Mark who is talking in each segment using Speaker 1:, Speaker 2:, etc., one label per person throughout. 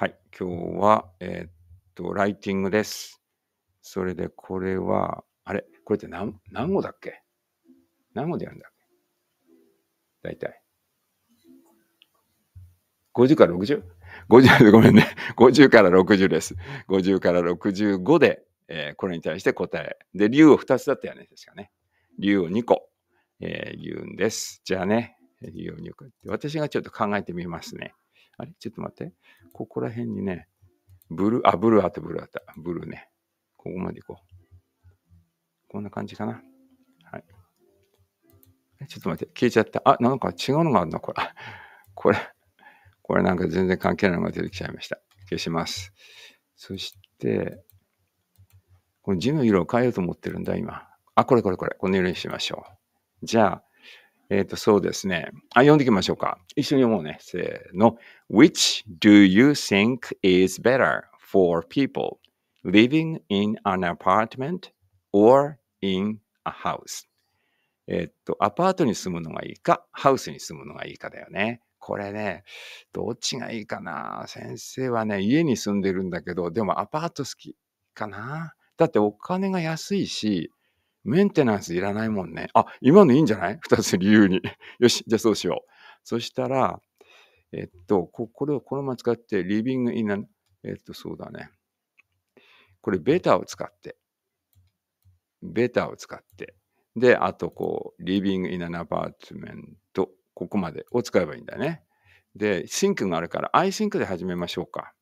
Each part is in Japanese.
Speaker 1: はい、今日は、えー、っと、ライティングです。それで、これは、あれこれって何何語だっけ何語でやるんだっけ大体。50から 60?50 でごめんね。50から60です。50から65で、えー、これに対して答え。で、竜を2つだったよね。確かね。竜を2個、えー、言うんです。じゃあね、竜を2個。私がちょっと考えてみますね。あれちょっと待って。ここら辺にね、ブルー、あ、ブルーあった、ブルーあった。ブルーね。ここまで行こう。こんな感じかな。はい。ちょっと待って、消えちゃった。あ、なんか違うのがあるな、これ。これ、これなんか全然関係ないのが出てきちゃいました。消します。そして、この字の色を変えようと思ってるんだ、今。あ、これこれこれ。この色にしましょう。じゃあ、えっ、ー、と、そうですね。あ、読んでいきましょうか。一緒に読もうね。せーの。Which do you think is better for people living in an apartment or in a house? えっと、アパートに住むのがいいか、ハウスに住むのがいいかだよね。これね、どっちがいいかな。先生はね、家に住んでるんだけど、でもアパート好きかな。だってお金が安いし、メンテナンスいらないもんね。あ、今のいいんじゃない二つ理由に。よし、じゃあそうしよう。そしたら、えっと、これをこのまま使って、リビングインえっと、そうだね。これ、ベタを使って。ベタを使って。で、あと、こう、リビングインアナパートメント、ここまでを使えばいいんだね。で、シンクがあるから、アイシンクで始めましょうか。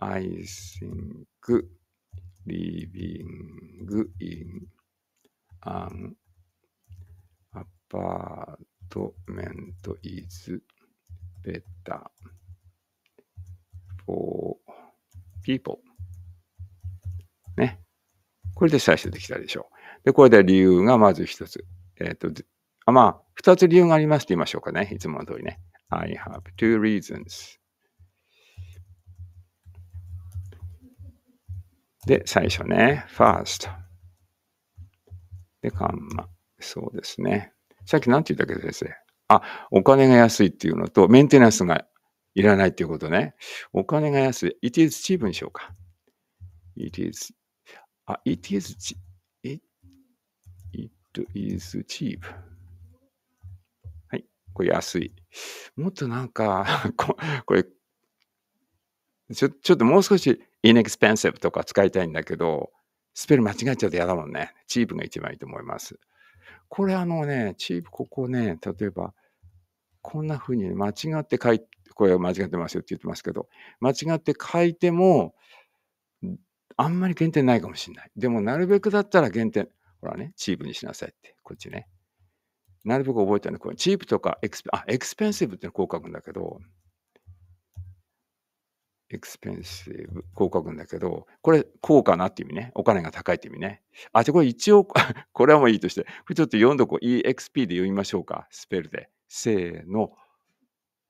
Speaker 1: アイシンク。living in an apartment is better for people ね。これで最初できたでしょう。で、これで理由がまず一つ。えっ、ー、と、あまあ、二つ理由がありますって言いましょうかね。いつもの通りね。I have two reasons. で、最初ね、first。で、カンマ。そうですね。さっき何て言ったっけ、先生。あ、お金が安いっていうのと、メンテナンスがいらないっていうことね。お金が安い。it is cheap にしようか。it is, あ、it is cheap. It, it is cheap. はい。これ安い。もっとなんかこれ、ちょ、ちょっともう少し inexpensive とか使いたいんだけど、スペル間違えちゃうと嫌だもんね。チープが一番いいと思います。これあのね、チープここね、例えば、こんな風に間違って書いて、これ間違ってますよって言ってますけど、間違って書いても、あんまり減点ないかもしれない。でも、なるべくだったら減点、ほらね、チープにしなさいって、こっちね。なるべく覚えたの、これ、チープとかエクスあ、エクスペンシブってのこう書くんだけど、エクスペンシブ、こう書くんだけど、これ、高価なって意味ね。お金が高いって意味ね。あ、じゃこれ一応、これはもういいとして、これちょっと読んどこう。EXP で読みましょうか。スペルで。せーの。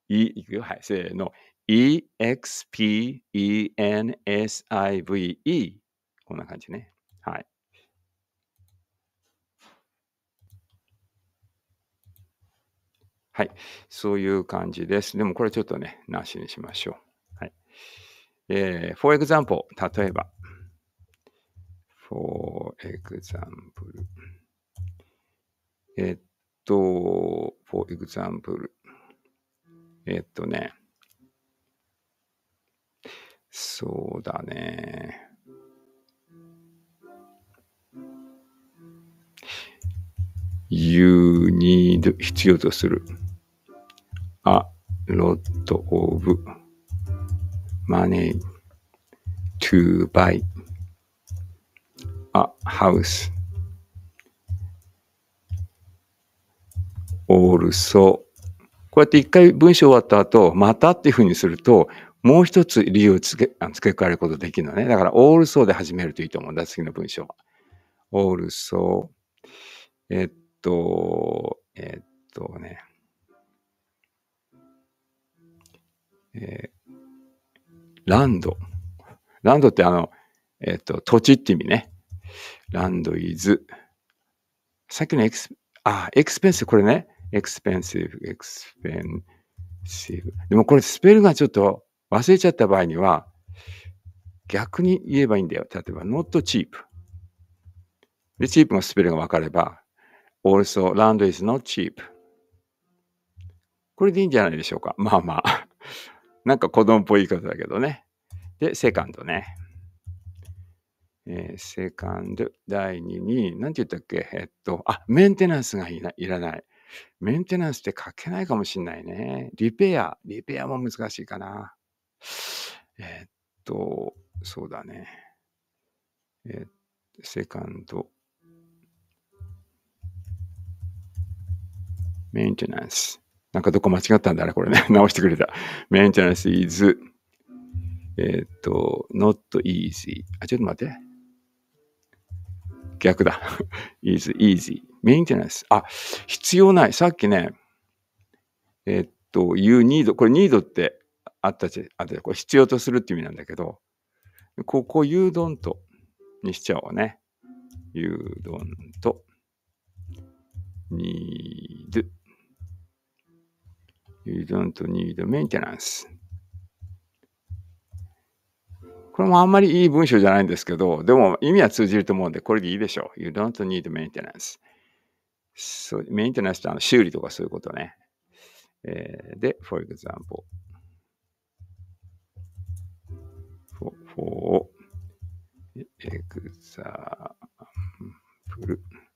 Speaker 1: E、いくよ。はい、せーの。EXPENSIVE。こんな感じね。はい。はい。そういう感じです。でもこれちょっとね、なしにしましょう。えー、for example、例えば。for example。えっと、for example。えっとね。そうだね。you need 必要とする。a lot of money to buy a house. also こうやって一回文章終わった後、またっていうふうにすると、もう一つ理由を付け付け加えることできるのね。だから、also で始めるといいと思うんだ、次の文章は。also えっと、えっとね、えーランド。ランドってあの、えっ、ー、と、土地って意味ね。ランドイズ。さっきのエクス、あ、エクスペンシブ、これね。エクスペンシブ、エクスペンシブ。でもこれスペルがちょっと忘れちゃった場合には、逆に言えばいいんだよ。例えば、not cheap。で、チープのスペルが分かれば、also, land is not cheap。これでいいんじゃないでしょうか。まあまあ。なんか子供っぽい言い方だけどね。で、セカンドね。えー、セカンド、第2に、なんて言ったっけえっと、あ、メンテナンスがいらない。メンテナンスって書けないかもしんないね。リペア、リペアも難しいかな。えー、っと、そうだね。えー、セカンド、メンテナンス。なんかどこ間違ったんだね、これね。直してくれた。maintenance is, えっ、と、not easy. あ、ちょっと待って。逆だ。is easy. maintenance. あ、必要ない。さっきね、えっ、と、you need. これ need ってあったじゃ、あったこれ必要とするって意味なんだけど、ここ you don't にしちゃおうね。you don't need. You don't need maintenance. これもあんまりいい文章じゃないんですけど、でも意味は通じると思うんで、これでいいでしょう。You don't need maintenance. そう、メンテナンスってあの修理とかそういうことね。えー、で、for example. for, for example,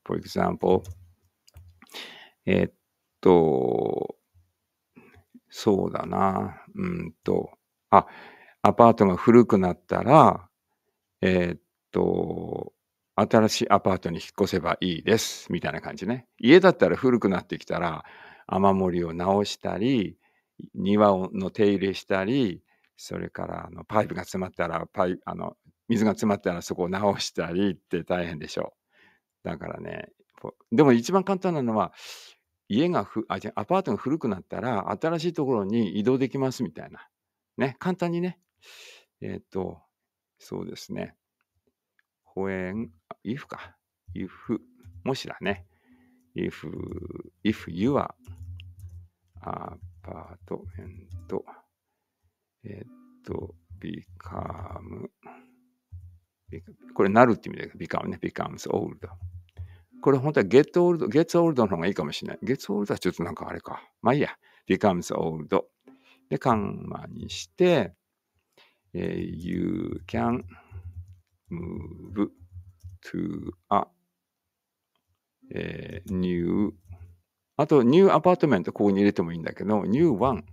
Speaker 1: for example. えっと、そうだな。うんと。あ、アパートが古くなったら、えー、っと、新しいアパートに引っ越せばいいです。みたいな感じね。家だったら古くなってきたら、雨漏りを直したり、庭の手入れしたり、それからあのパイプが詰まったらパイあの、水が詰まったらそこを直したりって大変でしょう。だからね、でも一番簡単なのは、家がふあゃあアパートが古くなったら新しいところに移動できますみたいなね簡単にねえっ、ー、とそうですね保園 if か if もしだね if if your a アパートメントえっ、ー、と become これなるって意味だけど become ね becomes old これ本当はゲットオールド、ゲッツオールドの方がいいかもしれない。ゲッ t オールドはちょっとなんかあれか。まあいいや。becomes old. で、カンマにして、え you can move to a、え new あと、ニューアパートメント、ここに入れてもいいんだけど、new one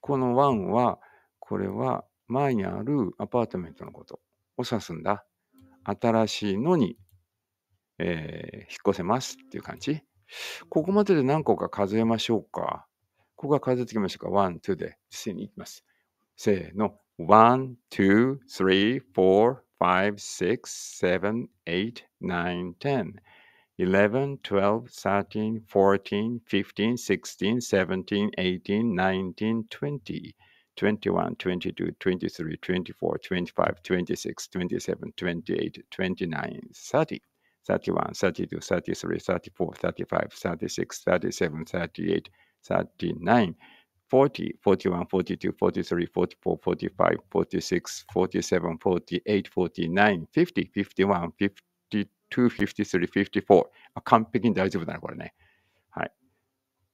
Speaker 1: この one は、これは前にあるアパートメントのことを指すんだ。新しいのにえー、引っ越せますっていう感じ。ここまでで何個か数えましょうか。ここ数えてきましょうか ?1、2で実際に行きます。せーの。1、2、3、4、5、6、7、8、9、10。11, 12, 13, 14, 15, 16, 17, 18, 19, 20, 21, 22, 23, 24, 25, 26, 27, 28, 29, 30. 31, 32, 33, 34, 35, 36, 37, 38, 39, 40, 41, 42, 43, 44, 45, 46, 47, 48, 49, 50, 51, 52, 53, 54。あ、完璧に大丈夫だな、これね。はい。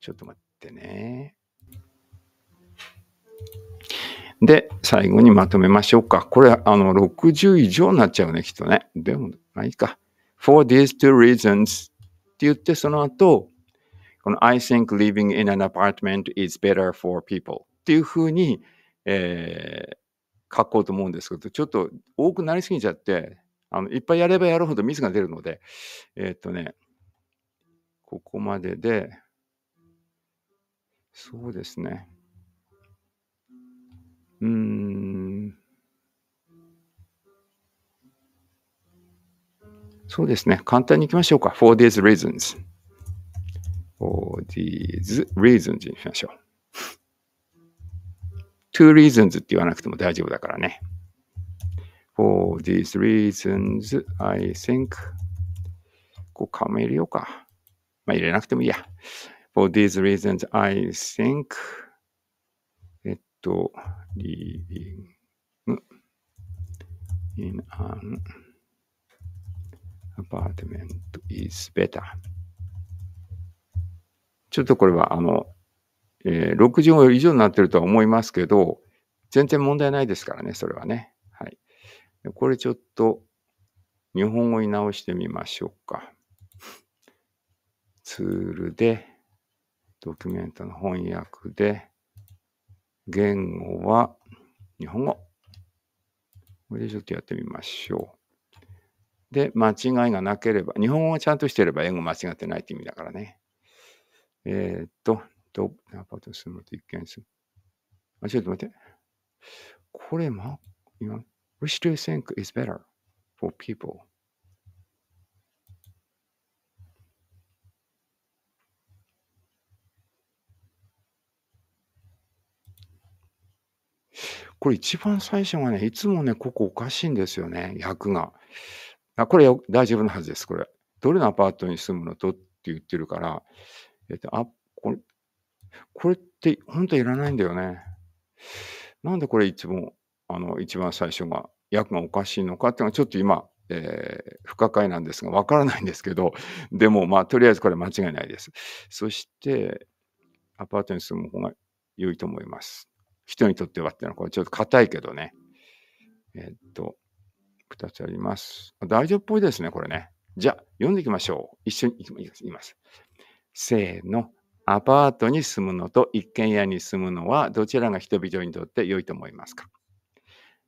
Speaker 1: ちょっと待ってね。で、最後にまとめましょうか。これ、あの、60以上になっちゃうね、きっとね。でも、まあいいか。for these two reasons って言って、その後、この I think living in an apartment is better for people っていうふうに、えー、書こうと思うんですけど、ちょっと多くなりすぎちゃって、あのいっぱいやればやるほどミスが出るので、えー、っとね、ここまでで、そうですね。うーん。そうですね。簡単に行きましょうか。for these reasons. for these reasons にしましょう。two reasons って言わなくても大丈夫だからね。for these reasons, I think こう仮名入れようか。まあ入れなくてもいいや。for these reasons, I think えっと、l a v i n g in an apartment is better. ちょっとこれは、あの、えー、65以上になってるとは思いますけど、全然問題ないですからね、それはね。はい。これちょっと、日本語に直してみましょうか。ツールで、ドキュメントの翻訳で、言語は日本語。これでちょっとやってみましょう。で、間違いがなければ、日本語がちゃんとしてれば英語間違ってないって意味だからね。えー、っと、ど、アパート住むと一見する。あ、ちょっと待って。これ、ま、今、which do you think is better for people? これ一番最初がね、いつもね、ここおかしいんですよね、役が。あこれ大丈夫なはずです、これ。どれのアパートに住むのとって言ってるから、えっと、あ、これ、これって本当いらないんだよね。なんでこれいつも、あの、一番最初が、役がおかしいのかっていうのはちょっと今、えー、不可解なんですが、わからないんですけど、でも、まあ、とりあえずこれ間違いないです。そして、アパートに住む方が良いと思います。人にとってはっていうのは、これちょっと硬いけどね。えっと、2つあります。大丈夫っぽいですね、これね。じゃあ、読んでいきましょう。一緒にいきます。せーの。アパートに住むのと一軒家に住むのはどちらが人々にとって良いと思いますか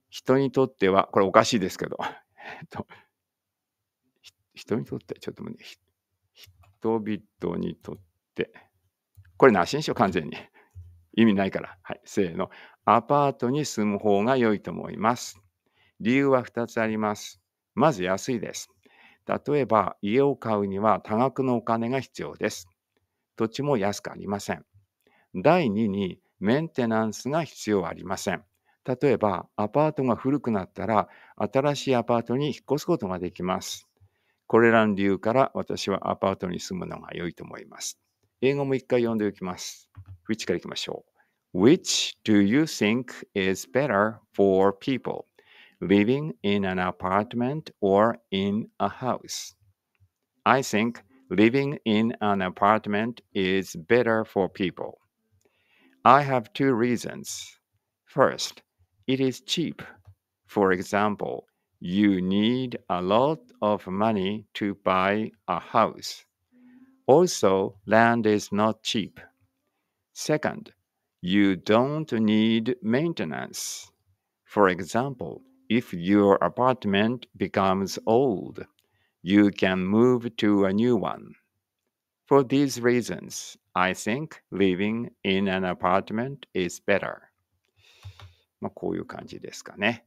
Speaker 1: 人にとっては、これおかしいですけど、えっと、人にとって、ちょっと待って、人々にとって、これなしにしよう、完全に。意味ないから。はい、せーの。アパートに住む方が良いと思います。理由は2つあります。まず安いです。例えば家を買うには多額のお金が必要です。土地も安くありません。第2にメンテナンスが必要ありません。例えばアパートが古くなったら新しいアパートに引っ越すことができます。これらの理由から私はアパートに住むのが良いと思います。英語も一回読んでおきます。Which からいきましょう。Which do you think is better for people? living in an apartment or in a house. I think living in an apartment is better for people. I have two reasons. First, it is cheap. For example, you need a lot of money to buy a house. Also, land is not cheap. Second, you don't need maintenance. For example, if your apartment becomes old, you can move to a new one. For these reasons, I think living in an apartment is better. まあ、こういう感じですかね。